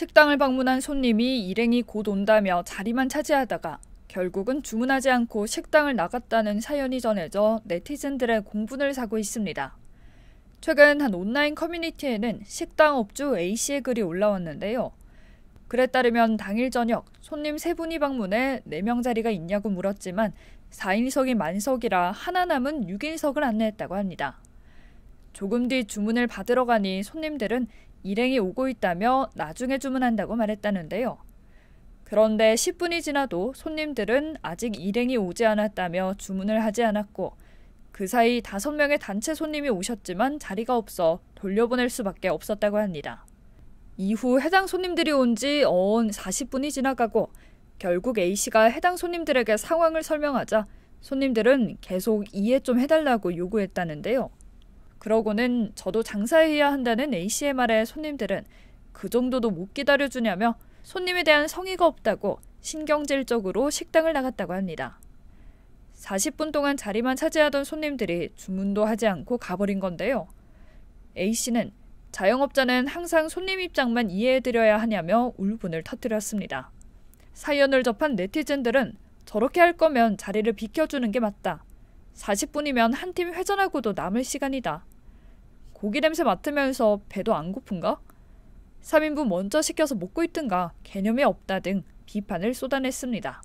식당을 방문한 손님이 일행이 곧 온다며 자리만 차지하다가 결국은 주문하지 않고 식당을 나갔다는 사연이 전해져 네티즌들의 공분을 사고 있습니다. 최근 한 온라인 커뮤니티에는 식당 업주 A씨의 글이 올라왔는데요. 글에 따르면 당일 저녁 손님 세분이 방문해 4명 자리가 있냐고 물었지만 4인석이 만석이라 하나 남은 6인석을 안내했다고 합니다. 조금 뒤 주문을 받으러 가니 손님들은 일행이 오고 있다며 나중에 주문한다고 말했다는데요. 그런데 10분이 지나도 손님들은 아직 일행이 오지 않았다며 주문을 하지 않았고 그 사이 5명의 단체 손님이 오셨지만 자리가 없어 돌려보낼 수밖에 없었다고 합니다. 이후 해당 손님들이 온 지 어언 40분이 지나가고 결국 A씨가 해당 손님들에게 상황을 설명하자 손님들은 계속 이해 좀 해달라고 요구했다는데요. 그러고는 저도 장사해야 한다는 ACMR의 손님들은 그 정도도 못 기다려주냐며 손님에 대한 성의가 없다고 신경질적으로 식당을 나갔다고 합니다. 40분 동안 자리만 차지하던 손님들이 주문도 하지 않고 가버린 건데요. A씨는 자영업자는 항상 손님 입장만 이해해드려야 하냐며 울분을 터뜨렸습니다. 사연을 접한 네티즌들은 저렇게 할 거면 자리를 비켜주는 게 맞다. 40분이면 한 팀 회전하고도 남을 시간이다. 고기 냄새 맡으면서 배도 안 고픈가? 3인분 먼저 시켜서 먹고 있든가 개념이 없다 등 비판을 쏟아냈습니다.